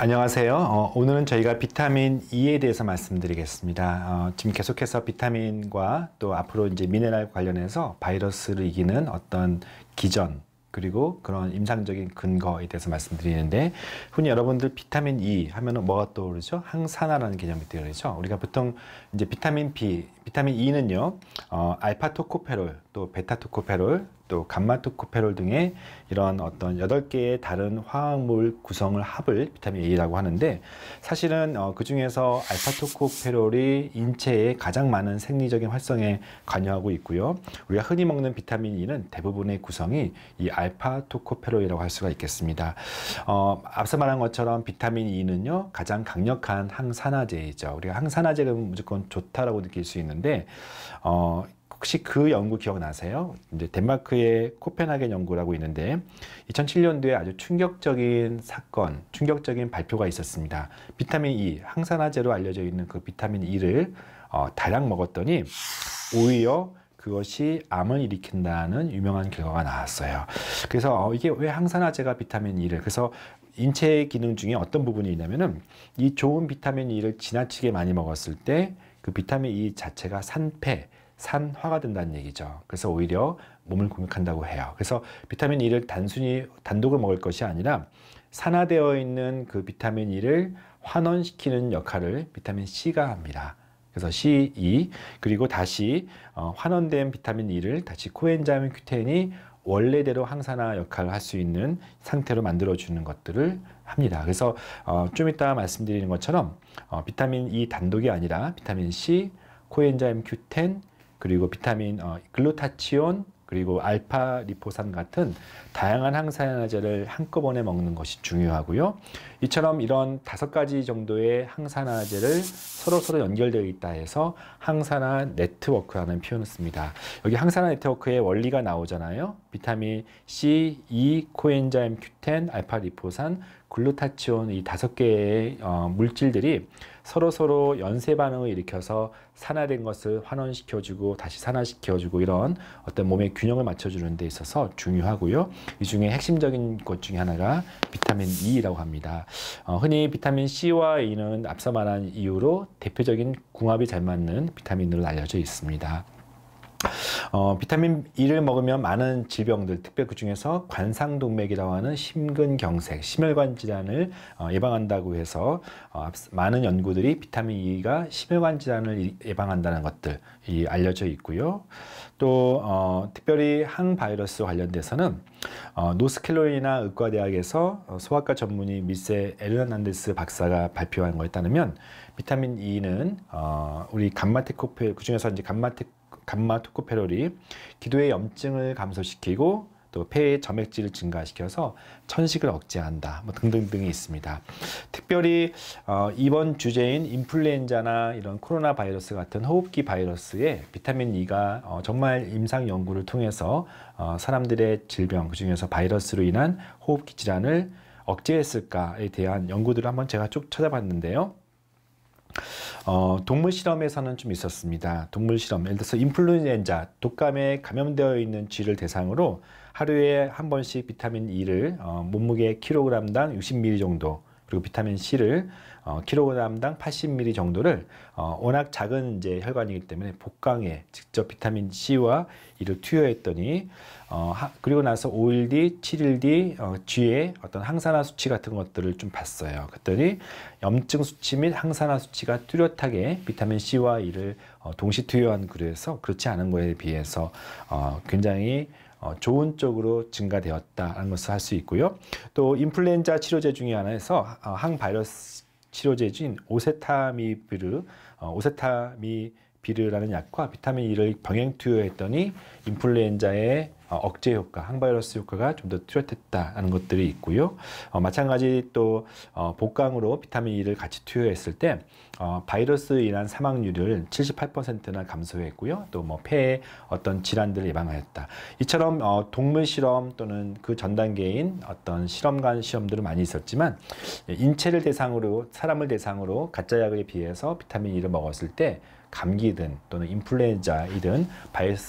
안녕하세요. 어, 오늘은 저희가 비타민 E에 대해서 말씀드리겠습니다. 어, 지금 계속해서 비타민과 또 앞으로 이제 미네랄 관련해서 바이러스를 이기는 어떤 기전 그리고 그런 임상적인 근거에 대해서 말씀드리는데 흔히 여러분들 비타민 E 하면은 뭐가 떠오르죠? 항산화라는 개념이 떠오르죠. 우리가 보통 이제 비타민 B, 비타민 E는요, 어, 알파 토코페롤 또 베타 토코페롤 또 감마토코페롤 등의 이런 어떤 여덟 개의 다른 화학물 구성을 합을 비타민 A라고 하는데 사실은 어, 그 중에서 알파토코페롤이 인체에 가장 많은 생리적인 활성에 관여하고 있고요. 우리가 흔히 먹는 비타민 E는 대부분의 구성이 이 알파토코페롤이라고 할 수가 있겠습니다. 어, 앞서 말한 것처럼 비타민 E는요 가장 강력한 항산화제이죠. 우리가 항산화제가 무조건 좋다라고 느낄 수 있는데 어, 혹시 그 연구 기억나세요? 이제 덴마크의 코펜하겐 연구라고 있는데 2007년도에 아주 충격적인 사건, 충격적인 발표가 있었습니다. 비타민 E, 항산화제로 알려져 있는 그 비타민 E를 어, 다량 먹었더니 오히려 그것이 암을 일으킨다는 유명한 결과가 나왔어요. 그래서 어, 이게 왜 항산화제가 비타민 E를 그래서 인체 의 기능 중에 어떤 부분이 있냐면은 이 좋은 비타민 E를 지나치게 많이 먹었을 때 그 비타민 E 자체가 산패 산화가 된다는 얘기죠. 그래서 오히려 몸을 공격한다고 해요. 그래서 비타민 E를 단순히 단독을 먹을 것이 아니라 산화되어 있는 그 비타민 E를 환원시키는 역할을 비타민 C가 합니다. 그래서 c E 그리고 다시 어, 환원된 비타민 E를 다시 코엔자임 큐텐이 원래대로 항산화 역할을 할 수 있는 상태로 만들어주는 것들을 합니다. 그래서 어, 좀 이따 말씀드리는 것처럼 어, 비타민 E 단독이 아니라 비타민 C, 코엔자임 큐텐, 그리고 비타민 어, 글루타치온 그리고 알파 리포산 같은 다양한 항산화제를 한꺼번에 먹는 것이 중요하고요. 이처럼 이런 다섯 가지 정도의 항산화제를 서로서로 연결되어 있다 해서 항산화 네트워크라는 표현을 씁니다. 여기 항산화 네트워크의 원리가 나오잖아요. 비타민 C, E, 코엔자임 Q10, 알파 리포산, 글루타치온 이 다섯 개의 어, 물질들이 서로서로 연쇄 반응을 일으켜서 산화된 것을 환원시켜주고 다시 산화시켜주고 이런 어떤 몸의 균형을 맞춰주는 데 있어서 중요하고요. 이 중에 핵심적인 것 중에 하나가 비타민 E라고 합니다. 어, 흔히 비타민 C와 E는 앞서 말한 이유로 대표적인 궁합이 잘 맞는 비타민으로 알려져 있습니다. 어, 비타민 E를 먹으면 많은 질병들, 특별그 중에서 관상동맥이라고 하는 심근경색, 심혈관 질환을 어, 예방한다고 해서 어, 많은 연구들이 비타민 E가 심혈관 질환을 예방한다는 것들이 알려져 있고요. 또 어, 특별히 항바이러스 관련돼서는 어, 노스캐롤리나 의과대학에서 어, 소아과 전문의 미세 에르난데스 박사가 발표한 거에 따르면 비타민 E는 어, 우리 감마테코프 그중에서 이제 감마테 감마 토코페롤이 기도의 염증을 감소시키고 또 폐의 점액질을 증가시켜서 천식을 억제한다 뭐 등등등이 있습니다. 특별히 어, 이번 주제인 인플루엔자나 이런 코로나 바이러스 같은 호흡기 바이러스에 비타민 E가 어, 정말 임상 연구를 통해서 어, 사람들의 질병 그중에서 바이러스로 인한 호흡기 질환을 억제했을까에 대한 연구들을 한번 제가 쭉 찾아봤는데요. 어, 동물 실험에서는 좀 있었습니다. 동물 실험, 예를 들어서 인플루엔자, 독감에 감염되어 있는 쥐를 대상으로 하루에 한 번씩 비타민 E를 어, 몸무게 킬로그램당 60ml 정도 그리고 비타민 C를 어, 킬로그램당 80ml 정도를 어, 워낙 작은 이제 혈관이기 때문에 복강에 직접 비타민 C와 이를 투여했더니 어, 하, 그리고 나서 5일 뒤, 7일 뒤 어, 뒤에 어떤 항산화 수치 같은 것들을 좀 봤어요. 그랬더니 염증 수치 및 항산화 수치가 뚜렷하게 비타민 C와 이를 어, 동시 투여한 그래서 그렇지 않은 거에 비해서 어, 굉장히 어, 좋은 쪽으로 증가되었다는 것을 할 수 있고요. 또 인플루엔자 치료제 중에 하나에서 어, 항바이러스 치료제인 오세타미비르, 어, 오세타미비르라는 약과 비타민 E를 병행 투여했더니 인플루엔자의 어, 억제 효과, 항바이러스 효과가 좀 더 뚜렷했다는 것들이 있고요. 어, 마찬가지 또 어, 복강으로 비타민 E를 같이 투여했을 때 어, 바이러스 인한 사망률을 78%나 감소했고요. 또 뭐폐에 어떤 질환들을 예방하였다. 이처럼 어, 동물 실험 또는 그 전 단계인 어떤 실험관 시험들은 많이 있었지만 예, 인체를 대상으로 사람을 대상으로 가짜 약에 비해서 비타민 E를 먹었을 때 감기든 또는 인플루엔자이든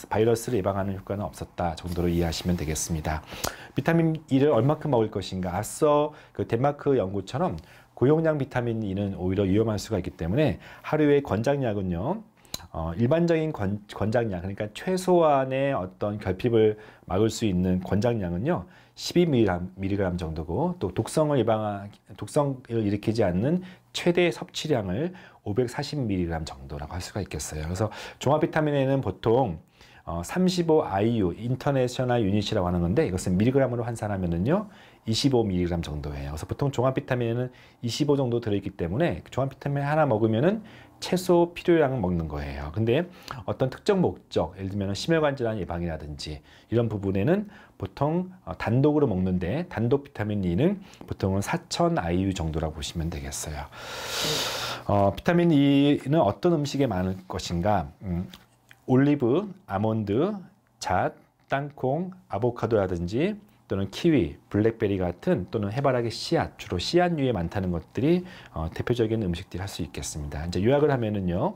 바이러스를 예방하는 효과는 없었다. 정도로 이해하시면 되겠습니다. 비타민 E를 얼마큼 먹을 것인가? 앞서 그 덴마크 연구처럼 고용량 비타민 E는 오히려 위험할 수가 있기 때문에 하루에 권장량은요. 어, 일반적인 권, 권장량, 그러니까 최소한의 어떤 결핍을 막을 수 있는 권장량은요. 12mg 정도고 또 독성을 예방 독성을 일으키지 않는 최대 섭취량을 540mg 정도라고 할 수가 있겠어요. 그래서 종합 비타민에는 보통 어, 35IU 인터내셔널 유닛이라고 하는 건데 이것은 밀그램으로 리 환산하면은요 25mg 정도예요. 그래서 보통 종합 비타민에는 25 정도 들어있기 때문에 종합 비타민 하나 먹으면은 최소 필요량을 먹는 거예요. 근데 어떤 특정 목적, 예를 들면 심혈관 질환 예방이라든지 이런 부분에는 보통 어, 단독으로 먹는데 단독 비타민 E는 보통은 4,000IU 정도라고 보시면 되겠어요. 어, 비타민 E는 어떤 음식에 많을 것인가? 음, 올리브, 아몬드, 잣, 땅콩, 아보카도라든지 또는 키위, 블랙베리 같은 또는 해바라기 씨앗, 주로 씨앗류에 많다는 것들이 어, 대표적인 음식들이 할 수 있겠습니다. 이제 요약을 하면은요.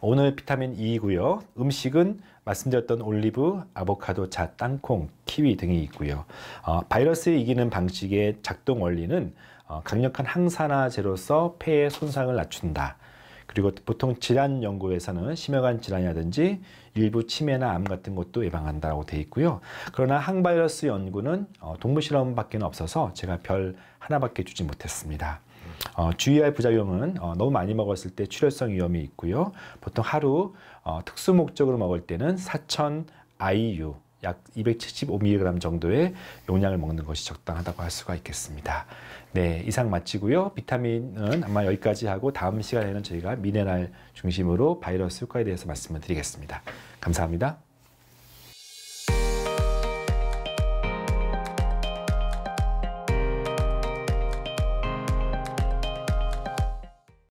오늘 비타민 E이고요. 음식은 말씀드렸던 올리브, 아보카도, 잣, 땅콩, 키위 등이 있고요. 어, 바이러스에 이기는 방식의 작동 원리는 어, 강력한 항산화제로서 폐의 손상을 낮춘다. 그리고 보통 질환 연구에서는 심혈관 질환이라든지 일부 치매나 암 같은 것도 예방한다고 돼 있고요. 그러나 항바이러스 연구는 어, 동물 실험밖에 없어서 제가 별 하나밖에 주지 못했습니다. 어, 주의할 부작용은 어, 너무 많이 먹었을 때 출혈성 위험이 있고요. 보통 하루 어, 특수 목적으로 먹을 때는 4,000 IU 약 275mg 정도의 용량을 먹는 것이 적당하다고 할 수가 있겠습니다. 네, 이상 마치고요. 비타민은 아마 여기까지 하고 다음 시간에는 저희가 미네랄 중심으로 바이러스 효과에 대해서 말씀을 드리겠습니다. 감사합니다.